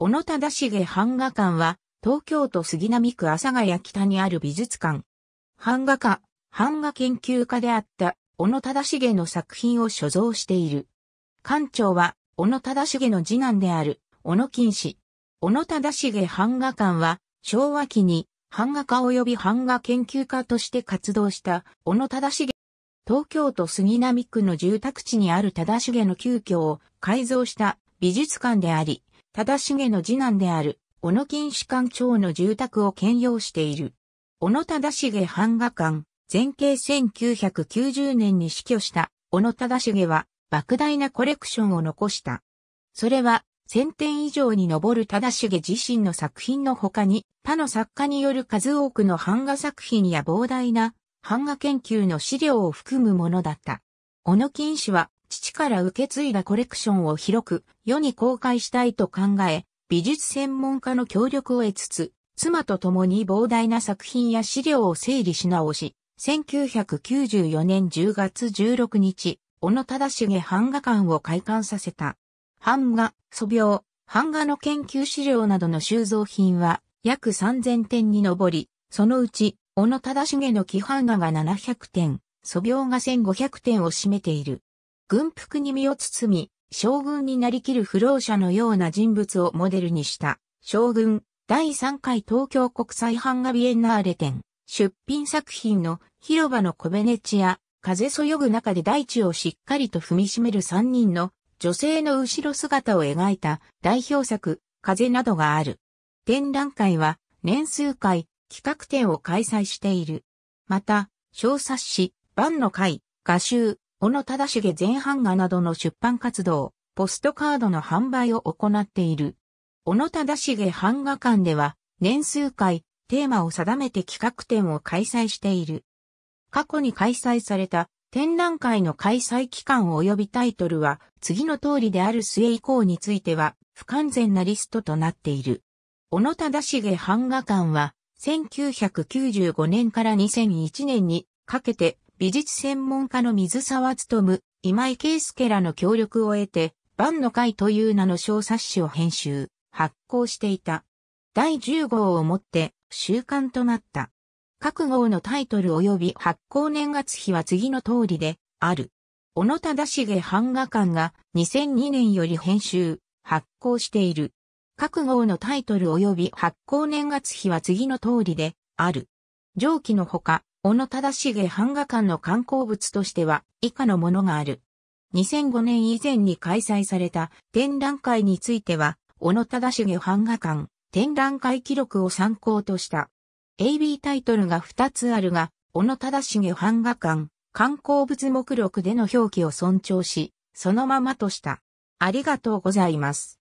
小野忠重版画館は、東京都杉並区阿佐ヶ谷北にある美術館。版画家、版画研究家であった小野忠重の作品を所蔵している。館長は、小野忠重の次男である、小野金氏。小野忠重版画館は、昭和期に、版画家及び版画研究家として活動した、小野忠重。東京都杉並区の住宅地にある忠重の旧居を改造した美術館であり、忠重の次男である、小野金士官長の住宅を兼用している。小野忠重版画館、前景1990年に死去した小野忠重は、莫大なコレクションを残した。それは、1000点以上に上る忠重自身の作品の他に、他の作家による数多くの版画作品や膨大な版画研究の資料を含むものだった。小野金氏は父から受け継いだコレクションを広く世に公開したいと考え、美術専門家の協力を得つつ、妻と共に膨大な作品や資料を整理し直し、1994年10月16日、小野忠重版画館を開館させた。版画、素描、版画の研究資料などの収蔵品は約3000点に上り、そのうち、小野忠重の規版画が700点、素描が1500点を占めている。軍服に身を包み、将軍になりきる不老者のような人物をモデルにした、将軍、第3回東京国際版画ビエンナーレ展、出品作品の広場のコベネチア、風そよぐ中で大地をしっかりと踏みしめる3人の女性の後ろ姿を描いた代表作、風などがある。展覧会は年数回企画展を開催している。また、小冊子、万の会、画集、小野忠重前版画などの出版活動、ポストカードの販売を行っている。小野忠重版画館では、年数回、テーマを定めて企画展を開催している。過去に開催された展覧会の開催期間及びタイトルは次の通りである末以降については不完全なリストとなっている。小野忠重版画館は1995年から2001年にかけて美術専門家の水沢努、今井圭介らの協力を得て、万の会という名の小冊子を編集、発行していた。第10号をもって、週刊となった。各号のタイトル及び発行年月日は次の通りで、ある。小野忠茂版画館が2002年より編集、発行している。各号のタイトル及び発行年月日は次の通りで、ある。上記のほか、小野忠重版画館の観光物としては以下のものがある。2005年以前に開催された展覧会については、小野忠重版画館展覧会記録を参考とした。AB タイトルが2つあるが、小野忠重版画館観光物目録での表記を尊重し、そのままとした。ありがとうございます。